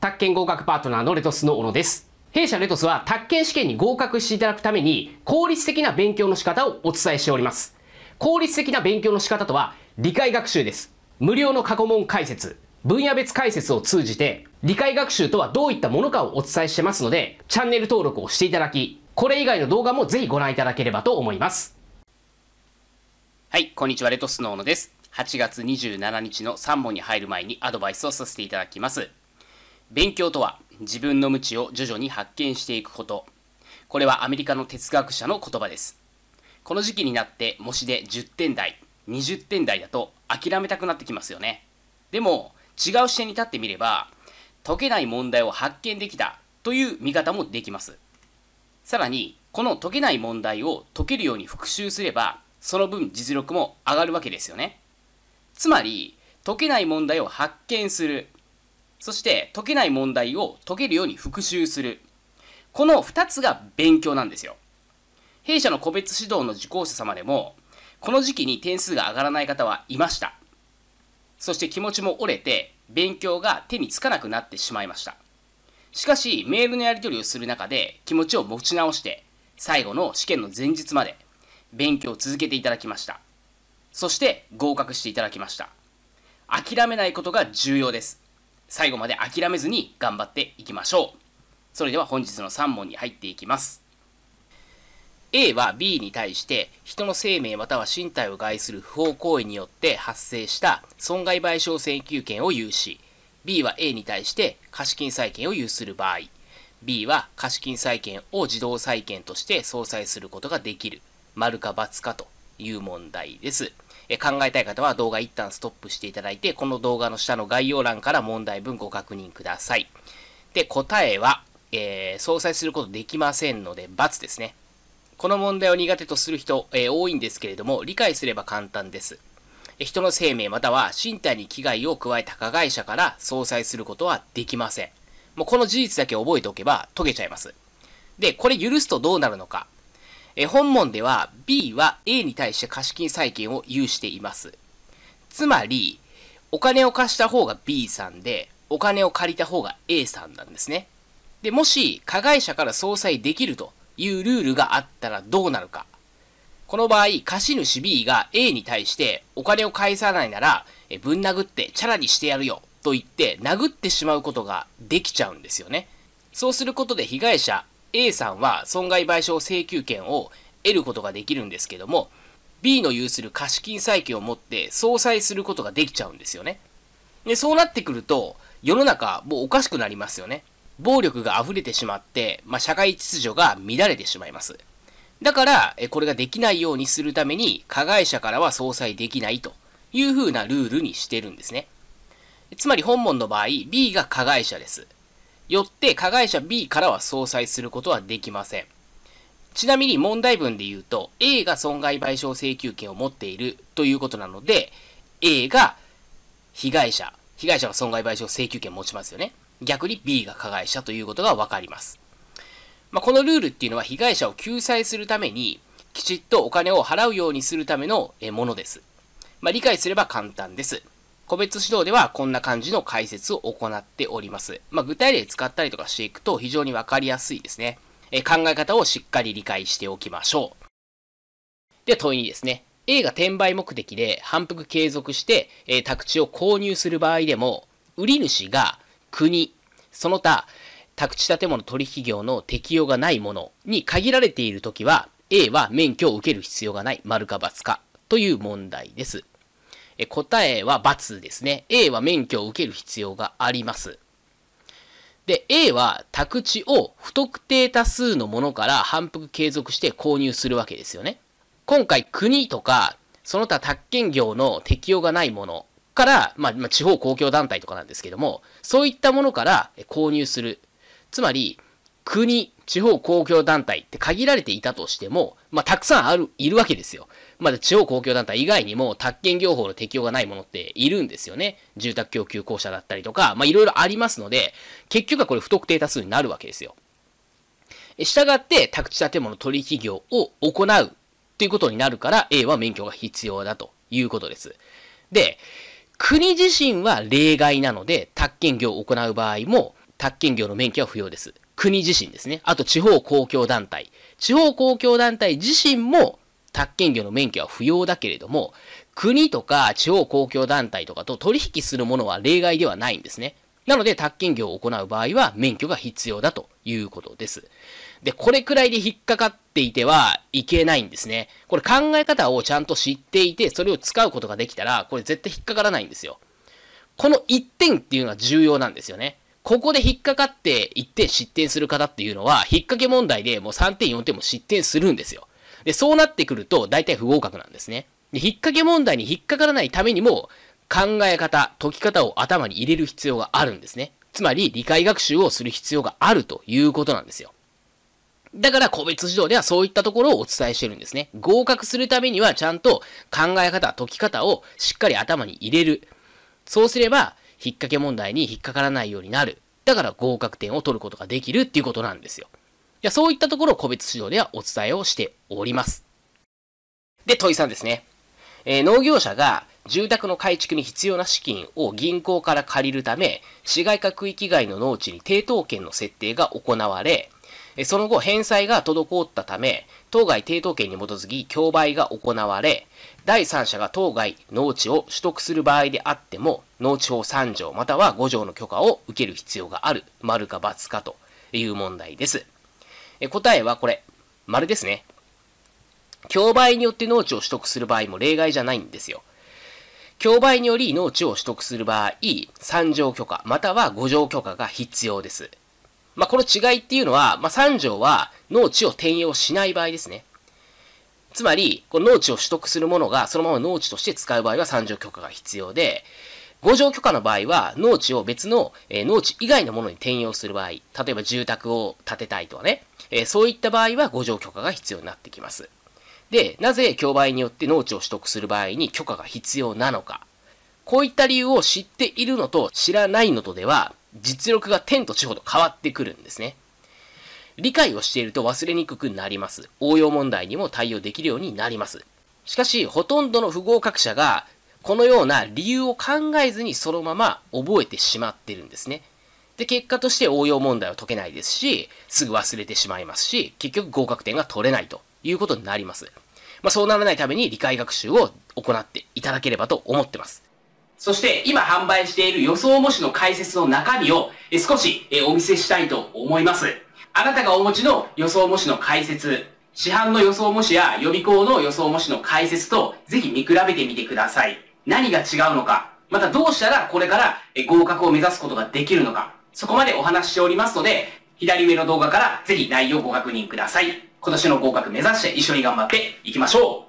宅建合格パートナーのレトスの小野です。弊社レトスは宅建試験に合格していただくために効率的な勉強の仕方をお伝えしております。効率的な勉強の仕方とは理解学習です。無料の過去問解説、分野別解説を通じて理解学習とはどういったものかをお伝えしてますのでチャンネル登録をしていただき、これ以外の動画もぜひご覧いただければと思います。はい、こんにちは、レトスの小野です。8月27日の3本に入る前にアドバイスをさせていただきます。勉強とは自分の無知を徐々に発見していくことこれはアメリカの哲学者の言葉ですこの時期になって模試で10点台20点台だと諦めたくなってきますよねでも違う視点に立ってみれば解けない問題を発見できたという見方もできますさらにこの解けない問題を解けるように復習すればその分実力も上がるわけですよねつまり解けない問題を発見するそして解けない問題を解けるように復習する。この2つが勉強なんですよ。弊社の個別指導の受講者様でも、この時期に点数が上がらない方はいました。そして気持ちも折れて、勉強が手につかなくなってしまいました。しかし、メールのやり取りをする中で気持ちを持ち直して、最後の試験の前日まで勉強を続けていただきました。そして合格していただきました。諦めないことが重要です。最後まで諦めずに頑張っていきましょう。それでは本日の3問に入っていきます。A は B に対して人の生命または身体を害する不法行為によって発生した損害賠償請求権を有し B は A に対して貸金債権を有する場合 B は貸金債権を自動債権として相殺することができる丸か×かという問題です。え考えたい方は動画一旦ストップしていただいて、この動画の下の概要欄から問題文ご確認ください。で、答えは、えー、相殺することできませんので、×ですね。この問題を苦手とする人、えー、多いんですけれども、理解すれば簡単です。人の生命または身体に危害を加えた加害者から相殺することはできません。もうこの事実だけ覚えておけば解けちゃいます。で、これ許すとどうなるのか。え本問では B は A に対して貸金債権を有しています。つまり、お金を貸した方が B さんで、お金を借りた方が A さんなんですね。で、もし、加害者から相殺できるというルールがあったらどうなるか。この場合、貸主 B が A に対してお金を返さないなら、ぶん殴ってチャラにしてやるよと言って殴ってしまうことができちゃうんですよね。そうすることで被害者 A さんは損害賠償請求権を得ることができるんですけども、B の有する貸金債権を持って相殺することができちゃうんですよね。で、そうなってくると、世の中もうおかしくなりますよね。暴力が溢れてしまって、まあ、社会秩序が乱れてしまいます。だから、これができないようにするために、加害者からは相殺できないという風なルールにしてるんですね。つまり本門の場合、B が加害者です。よって加害者 B からは相殺することはできません。ちなみに問題文で言うと、A が損害賠償請求権を持っているということなので、A が被害者、被害者が損害賠償請求権を持ちますよね。逆に B が加害者ということがわかります。まあ、このルールっていうのは被害者を救済するために、きちっとお金を払うようにするためのものです。まあ、理解すれば簡単です。個別指導ではこんな感じの解説を行っております。まあ、具体例使ったりとかしていくと非常にわかりやすいですね。え考え方をしっかり理解しておきましょう。では問いにですね。A が転売目的で反復継続して、え宅地を購入する場合でも、売り主が国、その他、宅地建物取引業の適用がないものに限られているときは、A は免許を受ける必要がない、丸か×かという問題です。え答えは×ですね。A は免許を受ける必要があります。で、A は宅地を不特定多数のものから反復継続して購入するわけですよね。今回国とか、その他宅建業の適用がないものから、まあ、まあ、地方公共団体とかなんですけども、そういったものから購入する。つまり、国、地方公共団体って限られていたとしても、まあ、たくさんある、いるわけですよ。まだ地方公共団体以外にも、宅建業法の適用がないものっているんですよね。住宅供給公社だったりとか、まいろいろありますので、結局はこれ不特定多数になるわけですよ。したがって、宅地建物取引業を行うということになるから、A は免許が必要だということです。で、国自身は例外なので、宅建業を行う場合も、宅建業の免許は不要です。国自身ですね。あと地方公共団体。地方公共団体自身も宅建業の免許は不要だけれども、国とか地方公共団体とかと取引するものは例外ではないんですね。なので、宅建業を行う場合は免許が必要だということです。で、これくらいで引っかかっていてはいけないんですね。これ考え方をちゃんと知っていて、それを使うことができたら、これ絶対引っかからないんですよ。この1点っていうのは重要なんですよね。ここで引っかかって1点失点する方っていうのは、引っ掛け問題でもう3点4点も失点するんですよ。で、そうなってくると、大体不合格なんですね。で、引っかけ問題に引っかからないためにも、考え方、解き方を頭に入れる必要があるんですね。つまり、理解学習をする必要があるということなんですよ。だから個別指導ではそういったところをお伝えしてるんですね。合格するためにはちゃんと考え方、解き方をしっかり頭に入れる。そうすれば、引っ掛け問題に引っかからないようになる。だから合格点を取ることができるっていうことなんですよ。いや、そういったところを個別指導ではお伝えをしております。で、問いさんですね。えー、農業者が住宅の改築に必要な資金を銀行から借りるため、市街化区域外の農地に抵当権の設定が行われ、その後返済が滞ったため、当該抵当権に基づき競売が行われ、第三者が当該農地を取得する場合であっても、農地法3条または5条の許可を受ける必要がある、丸か×かという問題です。え答えはこれ、丸ですね。競売によって農地を取得する場合も例外じゃないんですよ。競売により農地を取得する場合、3条許可または5条許可が必要です。まあ、この違いっていうのは、まあ、3条は農地を転用しない場合ですね。つまり、この農地を取得するものがそのまま農地として使う場合は3条許可が必要で、5条許可の場合は農地を別の、えー、農地以外のものに転用する場合、例えば住宅を建てたいとはね、えー、そういった場合は5条許可が必要になってきます。で、なぜ競売によって農地を取得する場合に許可が必要なのか。こういった理由を知っているのと知らないのとでは、実力が天と地ほど変わってくるんですね。理解をしていると忘れにくくなります。応用問題にも対応できるようになります。しかし、ほとんどの不合格者が、このような理由を考えずにそのまま覚えてしまってるんですね。で、結果として応用問題を解けないですし、すぐ忘れてしまいますし、結局合格点が取れないということになります。まあ、そうならないために理解学習を行っていただければと思ってます。そして今販売している予想模試の解説の中身を少しお見せしたいと思います。あなたがお持ちの予想模試の解説、市販の予想模試や予備校の予想模試の解説とぜひ見比べてみてください。何が違うのか、またどうしたらこれから合格を目指すことができるのか、そこまでお話ししておりますので、左上の動画からぜひ内容をご確認ください。今年の合格目指して一緒に頑張っていきましょう